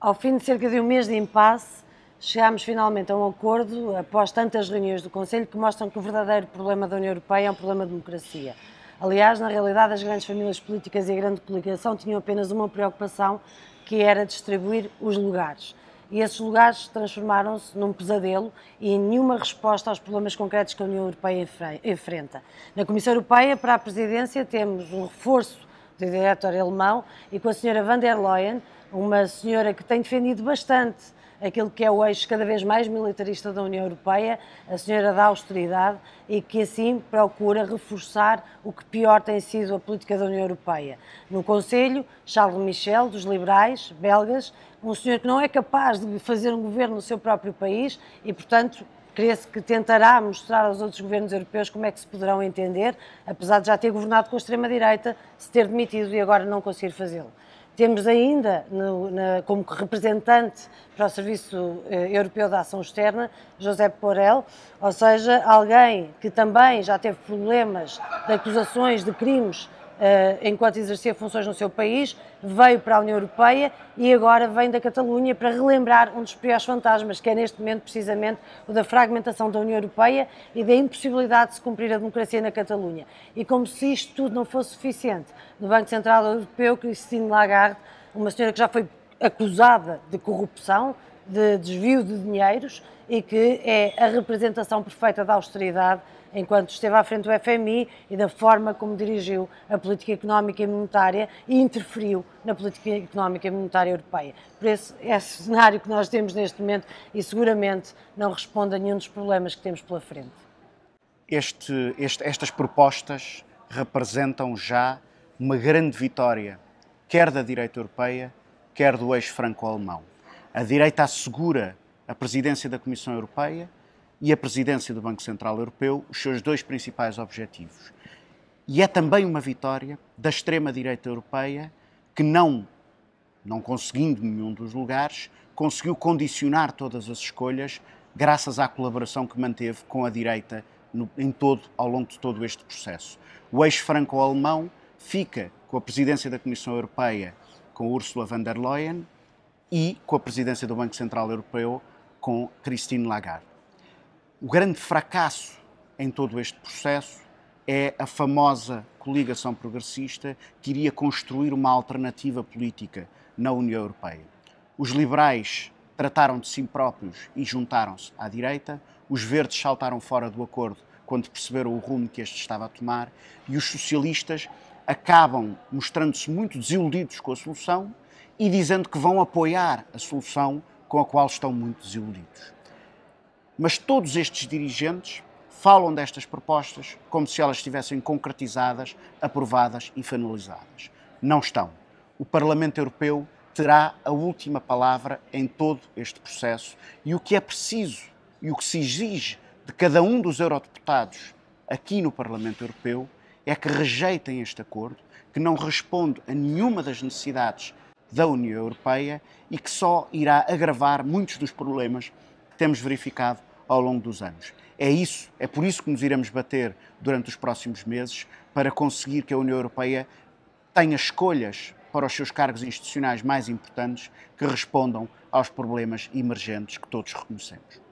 Ao fim de cerca de um mês de impasse, chegámos finalmente a um acordo, após tantas reuniões do Conselho, que mostram que o verdadeiro problema da União Europeia é um problema de democracia. Aliás, na realidade, as grandes famílias políticas e a grande coligação tinham apenas uma preocupação, que era distribuir os lugares. E esses lugares transformaram-se num pesadelo e em nenhuma resposta aos problemas concretos que a União Europeia enfrenta. Na Comissão Europeia, para a presidência, temos um reforço do diretor alemão e com a senhora van der Leyen, uma senhora que tem defendido bastante aquilo que é o eixo cada vez mais militarista da União Europeia, a senhora da austeridade, e que assim procura reforçar o que pior tem sido a política da União Europeia. No Conselho, Charles Michel, dos liberais belgas, um senhor que não é capaz de fazer um governo no seu próprio país e, portanto, creio que tentará mostrar aos outros governos europeus como é que se poderão entender, apesar de já ter governado com a extrema-direita, se ter demitido e agora não conseguir fazê-lo. Temos ainda, no, na, como representante para o Serviço eh, Europeu da Ação Externa, José Porel, ou seja, alguém que também já teve problemas de acusações de crimes eh, enquanto exercia funções no seu país, veio para a União Europeia e agora vem da Catalunha para relembrar um dos piores fantasmas, que é neste momento precisamente o da fragmentação da União Europeia e da impossibilidade de se cumprir a democracia na Catalunha. E como se isto tudo não fosse suficiente, no Banco Central Europeu, Christine Lagarde, uma senhora que já foi acusada de corrupção, de desvio de dinheiros e que é a representação perfeita da austeridade enquanto esteve à frente do FMI e da forma como dirigiu a política económica e monetária e interferiu na política económica e monetária europeia. Por esse, esse cenário que nós temos neste momento e seguramente não responde a nenhum dos problemas que temos pela frente. Este, este, estas propostas representam já uma grande vitória, quer da direita europeia, quer do eixo franco-alemão a direita assegura a presidência da Comissão Europeia e a presidência do Banco Central Europeu, os seus dois principais objetivos. E é também uma vitória da extrema-direita europeia que não, não conseguindo nenhum dos lugares, conseguiu condicionar todas as escolhas graças à colaboração que manteve com a direita no, em todo, ao longo de todo este processo. O ex franco-alemão fica com a presidência da Comissão Europeia com Ursula von der Leyen e com a presidência do Banco Central Europeu, com Christine Lagarde. O grande fracasso em todo este processo é a famosa coligação progressista que iria construir uma alternativa política na União Europeia. Os liberais trataram de si próprios e juntaram-se à direita, os verdes saltaram fora do acordo quando perceberam o rumo que este estava a tomar, e os socialistas acabam mostrando-se muito desiludidos com a solução e dizendo que vão apoiar a solução com a qual estão muito desiludidos. Mas todos estes dirigentes falam destas propostas como se elas estivessem concretizadas, aprovadas e finalizadas. Não estão. O Parlamento Europeu terá a última palavra em todo este processo e o que é preciso e o que se exige de cada um dos eurodeputados aqui no Parlamento Europeu é que rejeitem este acordo, que não responde a nenhuma das necessidades da União Europeia e que só irá agravar muitos dos problemas que temos verificado ao longo dos anos. É isso, é por isso que nos iremos bater durante os próximos meses para conseguir que a União Europeia tenha escolhas para os seus cargos institucionais mais importantes que respondam aos problemas emergentes que todos reconhecemos.